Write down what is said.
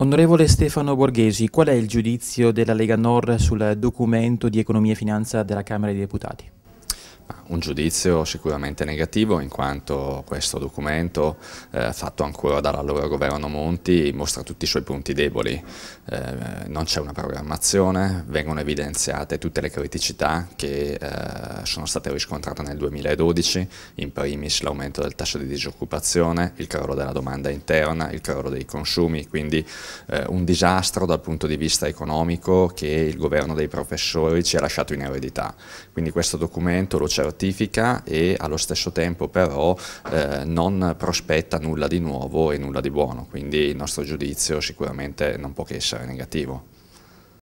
Onorevole Stefano Borghesi, qual è il giudizio della Lega Nord sul documento di economia e finanza della Camera dei Deputati? un giudizio sicuramente negativo in quanto questo documento, eh, fatto ancora dall'allora governo Monti, mostra tutti i suoi punti deboli. Eh, non c'è una programmazione, vengono evidenziate tutte le criticità che eh, sono state riscontrate nel 2012, in primis l'aumento del tasso di disoccupazione, il crollo della domanda interna, il crollo dei consumi, quindi eh, un disastro dal punto di vista economico che il governo dei professori ci ha lasciato in eredità. Quindi questo documento lo certifica certifica e allo stesso tempo però eh, non prospetta nulla di nuovo e nulla di buono, quindi il nostro giudizio sicuramente non può che essere negativo.